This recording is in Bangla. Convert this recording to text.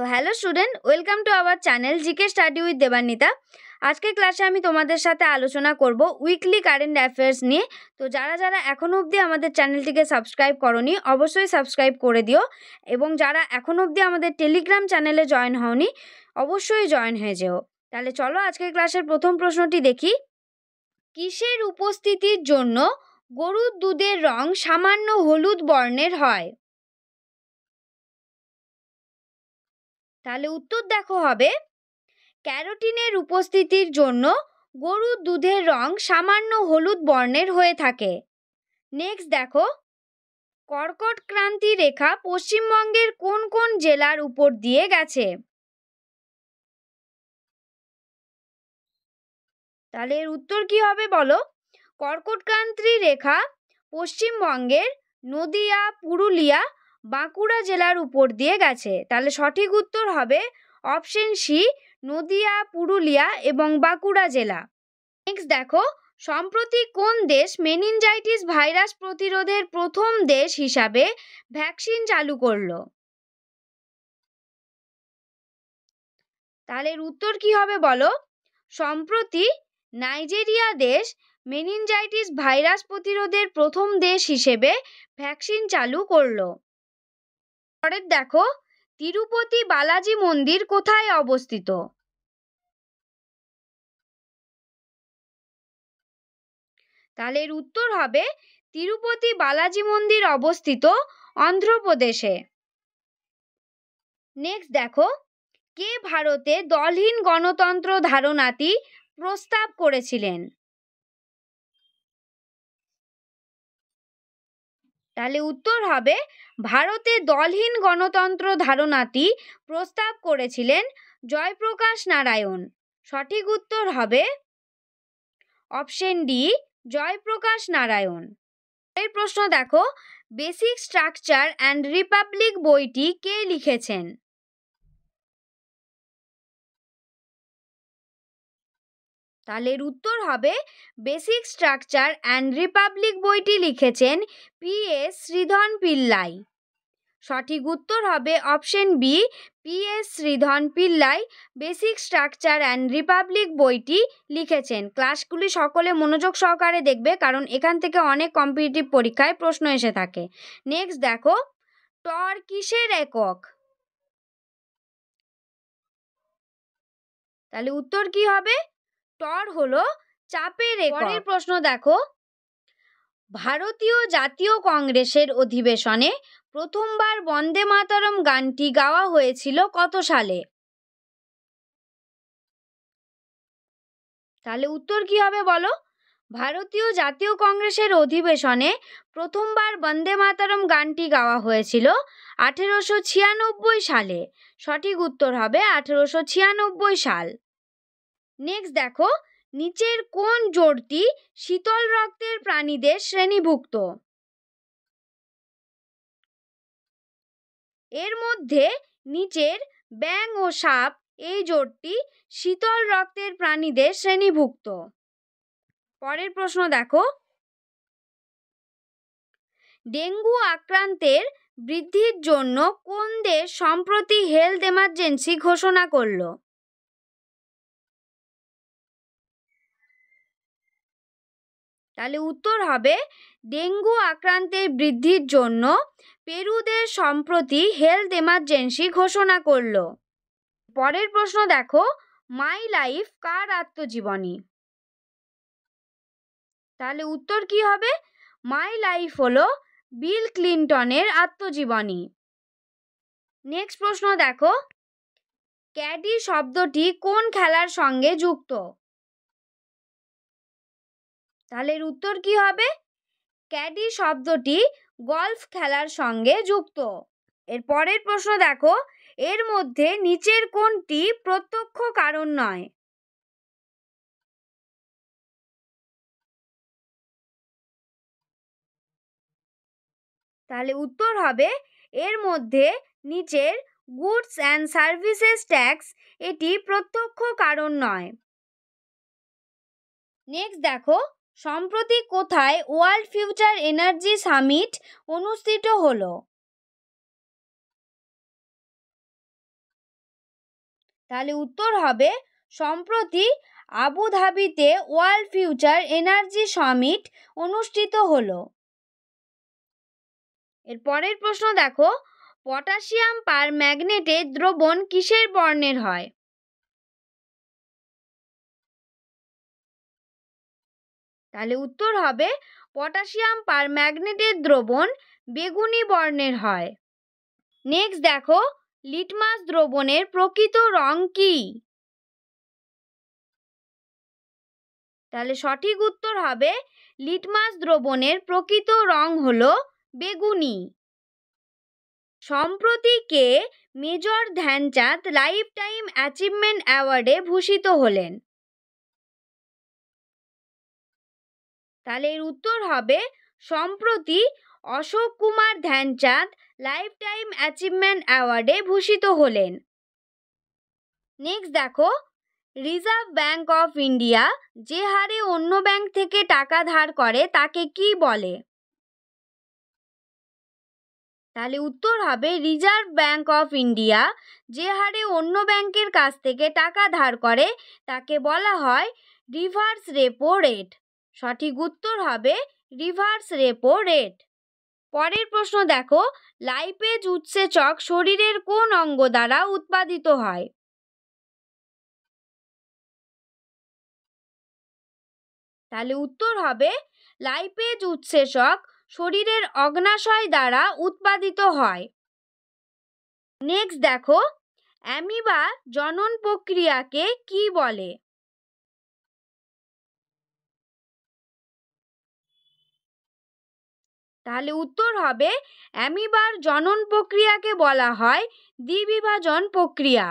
তো hello student welcome to our channel GK study with Debanwita আজকের ক্লাসে আমি তোমাদের সাথে আলোচনা করব উইকলি কারেন্ট অ্যাফেয়ার্স নিয়ে তো যারা যারা এখনও অবধি আমাদের চ্যানেলটিকে সাবস্ক্রাইব করনি অবশ্যই সাবস্ক্রাইব করে দিও এবং যারা এখনও অবধি আমাদের টেলিগ্রাম চ্যানেলে জয়েন হওনি অবশ্যই জয়েন হয়ে যেও তাহলে চলো আজকের ক্লাসের প্রথম প্রশ্নটি দেখি কিসের উপস্থিতির জন্য গরুর দুধের রং সামান্য হলুদ বর্ণের হয় তাহলে উত্তর দেখো হবে ক্যারোটিনের উপস্থিতির জন্য গরুর দুধের রং সামান্য হলুদ বর্ণের হয়ে থাকে নেক্সট দেখো কর্কট ক্রান্তি রেখা পশ্চিমবঙ্গের কোন কোন জেলার উপর দিয়ে গেছে তাহলে এর উত্তর কি হবে বলো কর্কটক্রান্তি রেখা পশ্চিমবঙ্গের নদিয়া পুরুলিয়া বাঁকুড়া জেলার উপর দিয়ে গেছে তাহলে সঠিক উত্তর হবে অপশন সি নদিয়া পুরুলিয়া এবং বাঁকুড়া জেলা নেক্সট দেখো সম্প্রতি কোন দেশ মেনিনজাইটিস ভাইরাস প্রতিরোধের প্রথম দেশ হিসাবে ভ্যাকসিন চালু করলো তাহলে উত্তর কি হবে বলো সম্প্রতি নাইজেরিয়া দেশ মেনিনজাইটিস ভাইরাস প্রতিরোধের প্রথম দেশ হিসেবে ভ্যাকসিন চালু করলো পরের দেখো তিরুপতি বালাজি মন্দির কোথায় অবস্থিত তাহলে এর উত্তর হবে তিরুপতি বালাজি মন্দির অবস্থিত অন্ধ্রপ্রদেশে নেক্সট দেখো কে ভারতে দলহীন গণতন্ত্র ধারণাটি প্রস্তাব করেছিলেন তাহলে উত্তর হবে ভারতে দলহীন গণতন্ত্র ধারণাটি প্রস্তাব করেছিলেন জয়প্রকাশ নারায়ণ সঠিক উত্তর হবে অপশন ডি জয়প্রকাশ নারায়ণ এর প্রশ্ন দেখো বেসিক স্ট্রাকচার অ্যান্ড রিপাবলিক বইটি কে লিখেছেন তাহলে উত্তর হবে বেসিক স্ট্রাকচার অ্যান্ড রিপাবলিক বইটি লিখেছেন পি এস শ্রীধন পিল্লাই সঠিক উত্তর হবে option B P S Sreedharan Pillai basic structure and republic বইটি লিখেছেন ক্লাসগুলি সকলে মনোযোগ সহকারে দেখবে কারণ এখান থেকে অনেক কম্পিটিটিভ পরীক্ষায় প্রশ্ন এসে থাকে নেক্সট দেখো টর কিসের একক তাহলে উত্তর কি হবে টর হলো চাপের রেকর্ডের প্রশ্ন দেখো ভারতীয় জাতীয় কংগ্রেসের অধিবেশনে প্রথমবার বন্দে মাতারম গানটি গাওয়া হয়েছিল কত সালে তাহলে উত্তর কি হবে বলো ভারতীয় জাতীয় কংগ্রেসের অধিবেশনে প্রথমবার বন্দে মাতারম গানটি গাওয়া হয়েছিল আঠেরোশো ছিয়ানব্বই সালে সঠিক উত্তর হবে আঠেরোশো ছিয়ানব্বই সাল নেক্সট দেখো নিচের কোন জোরটি শীতল রক্তের প্রাণীদের শ্রেণীভুক্ত এর মধ্যে নিচের ব্যাং ও সাপ এই জোরটি শীতল রক্তের প্রাণীদের শ্রেণীভুক্ত পরের প্রশ্ন দেখো ডেঙ্গু আক্রান্তের বৃদ্ধির জন্য কোন দেশ সম্প্রতি হেলথ এমার্জেন্সি ঘোষণা করলো তাহলে উত্তর হবে ডেঙ্গু আক্রান্তের বৃদ্ধির জন্য পেরুদের সম্প্রতি হেলথ এমার্জেন্সি ঘোষণা করল পরের প্রশ্ন দেখো মাই লাইফ কার আত্মজীবনী তাহলে উত্তর কি হবে মাই লাইফ হলো বিল ক্লিন্টনের আত্মজীবনী নেক্সট প্রশ্ন দেখো ক্যাডি শব্দটি কোন খেলার সঙ্গে যুক্ত তাহলে এর উত্তর কি হবে ক্যাডি শব্দটি গলফ খেলার সঙ্গে যুক্ত এর পরের প্রশ্ন দেখো এর মধ্যে নিচের কোনটি প্রত্যক্ষ কারণ নয় তাহলে উত্তর হবে এর মধ্যে নিচের গুডস অ্যান্ড সার্ভিসেস ট্যাক্স এটি প্রত্যক্ষ কারণ নয় নেক্সট দেখো সম্প্রতি কোথায় ওয়ার্ল্ড ফিউচার এনার্জি সামিট অনুষ্ঠিত হলো তাহলে উত্তর হবে সম্প্রতি আবুধাবিতে ওয়ার্ল্ড ফিউচার এনার্জি সামিট অনুষ্ঠিত হলো এর পরের প্রশ্ন দেখো পটাশিয়াম পার ম্যাগনেটের দ্রবণ কিসের বর্ণের হয় তাহলে উত্তর হবে পটাশিয়াম পার ম্যাগনেটের দ্রবণ বেগুনি বর্ণের হয় নেক্সট দেখো লিটমাস দ্রবণের প্রকৃত রং কি তাহলে সঠিক উত্তর হবে লিটমাস দ্রবণের প্রকৃত রং হলো বেগুনি সম্প্রতি কে major Dhyan Chand lifetime achievement অ্যাওয়ার্ডে ভূষিত হলেন তাহলে এর উত্তর হবে সম্প্রতি Ashok Kumar Dhyan Chand lifetime achievement অ্যাওয়ার্ডে ভূষিত হলেন নেক্সট দেখো রিজার্ভ ব্যাঙ্ক অফ ইন্ডিয়া যে হারে অন্য ব্যাংক থেকে টাকা ধার করে তাকে কি বলে তাহলে উত্তর হবে রিজার্ভ ব্যাঙ্ক অফ ইন্ডিয়া যে হারে অন্য ব্যাংকের কাছ থেকে টাকা ধার করে তাকে বলা হয় রিভার্স রেপো রেট সঠিক উত্তর হবে রিভার্স রেপো রেট পরের প্রশ্ন দেখো লাইপেজ উৎসেচক শরীরের কোন অঙ্গ দ্বারা উৎপাদিত হয় তাহলে উত্তর হবে লাইপেজ উৎসেচক শরীরের অগ্নাশয় দ্বারা উৎপাদিত হয় নেক্সট দেখো অ্যামিবা জনন প্রক্রিয়াকে কি বলে তাহলে উত্তর হবে অ্যামিবার জনন প্রক্রিয়াকে বলা হয় দ্বিবিভাজন প্রক্রিয়া